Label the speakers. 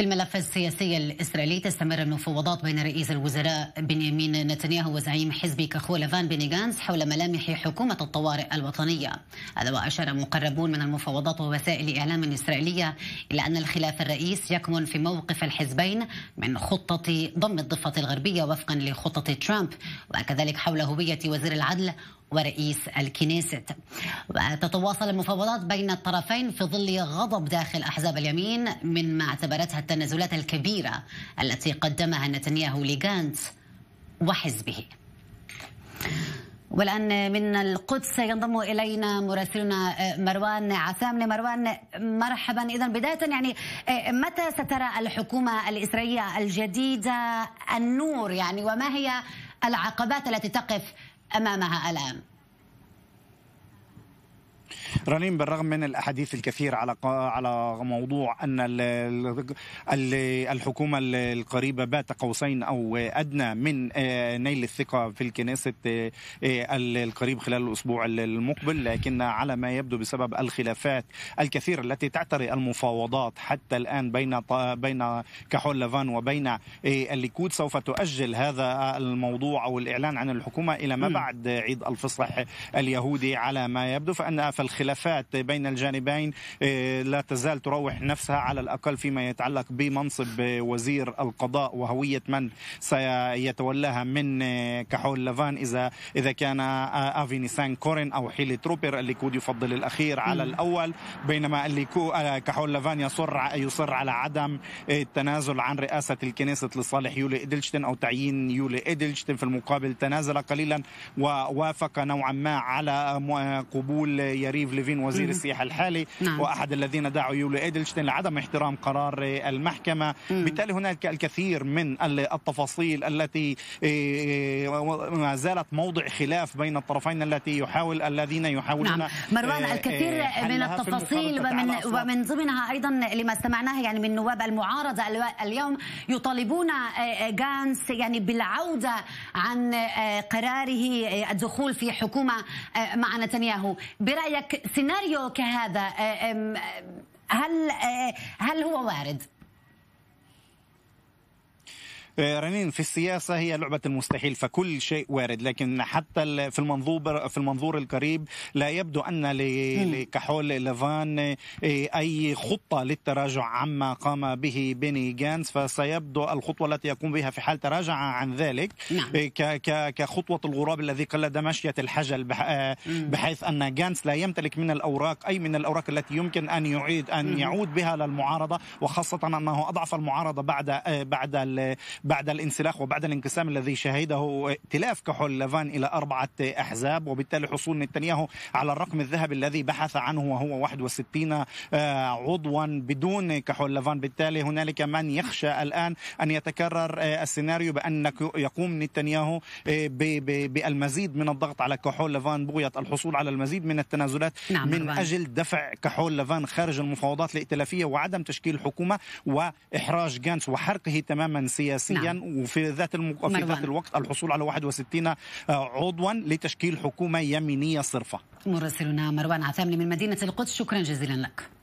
Speaker 1: في الملف السياسي الإسرائيلي تستمر المفاوضات بين رئيس الوزراء بنيامين نتنياهو وزعيم حزب كحول لافان بني غانس حول ملامح حكومة الطوارئ الوطنية هذا وأشار مقربون من المفاوضات ووسائل إعلام إسرائيلية إلى أن الخلاف الرئيس يكمن في موقف الحزبين من خطة ضم الضفة الغربية وفقا لخطة ترامب وكذلك حول هوية وزير العدل ورئيس الكنيست تتواصل المفاوضات بين الطرفين في ظل غضب داخل أحزاب اليمين من ما اعتبرتها التنازلات الكبيرة التي قدمها نتنياهو لغانت وحزبه والآن من القدس ينضم إلينا مراسلنا آه، مروان عسام مروان مرحبا إذا بداية يعني آه، متى سترى الحكومة الإسرائيلية الجديدة النور يعني وما هي العقبات التي تقف امامها الان
Speaker 2: رنين بالرغم من الاحاديث الكثير على على موضوع ان الحكومه القريبه بات قوسين او ادنى من آه، نيل الثقه في الكنيسة آه، آه، القريب خلال الاسبوع المقبل لكن على ما يبدو بسبب الخلافات الكثيره التي تعتري المفاوضات حتى الان بين بين كحول لافان وبين الليكود سوف تؤجل هذا الموضوع او الاعلان عن الحكومه الى ما بعد عيد الفصح اليهودي على ما يبدو فان فالخلاف الخلافات بين الجانبين آه، لا تزال تروح نفسها على الأقل فيما يتعلق بمنصب آه، وزير القضاء وهوية من سيتولاها من آه، كحول لافان إذا إذا كان آفي نيسان كورن أو حيلي تروبر الليكود يفضل الأخير على الأول بينما الليكو كحول لافان يصر يصر على عدم التنازل عن رئاسة الكنيسة لصالح يولي إدلشتن أو تعيين يولي إدلشتن في المقابل تنازل قليلا ووافق نوعا ما على قبول يريف ليفين وزير السياحه الحالي نعم. واحد الذين دعوا يولي ادلشتين لعدم احترام قرار المحكمه مم. بالتالي هناك الكثير من التفاصيل التي إيه، إيه، ما زالت موضع خلاف بين الطرفين التي يحاول الذين يحاولون نعم. مروان إيه، الكثير من التفاصيل ومن ومن
Speaker 1: ضمنها ايضا لما سمعناه يعني من نواب المعارضه اليوم يطالبون جانس يعني بالعوده عن قراره الدخول في حكومه مع نتنياهو برايك سيناريو كهذا آه، آه، هل آه، هل هو وارد؟
Speaker 2: آه، رنين في السياسه هي لعبه المستحيل فكل شيء وارد لكن حتى في المنظور في المنظور القريب لا يبدو ان لكحول لافان آه، اي خطه للتراجع عما قام به بيني جانس فسيبدو الخطوه التي يقوم بها في حال تراجع عن ذلك نعم. آه، كخطوه الغراب الذي قلد مشيه الحجل بحيث ان جانس لا يمتلك من الاوراق اي من الاوراق التي يمكن ان يعيد ان يعود بها للمعارضه وخاصه انه اضعف المعارضه بعد بعد بعد الانسلاخ وبعد الانقسام الذي شهده ائتلاف كحول لافان إلى أربعة أحزاب وبالتالي حصول نتنياهو على الرقم الذهبي الذي بحث عنه وهو 61 آه، عضوا بدون كحول لافان بالتالي هنالك من يخشى الآن أن يتكرر آه، السيناريو بأن يقوم نتنياهو آه، بالمزيد من الضغط على كحول لافان بغية الحصول على المزيد من التنازلات نعم من ربان. أجل دفع كحول لافان خارج المفاوضات الائتلافية وعدم تشكيل حكومة وإحراج جانس وحرقه تماما سياسيا سياسيا نعم. وفي ذات المق... في ذات الوقت الحصول على 61 عضوا لتشكيل حكومه يمينيه صرفه
Speaker 1: مراسلنا مروان عثاملي من مدينه القدس شكرا جزيلا لك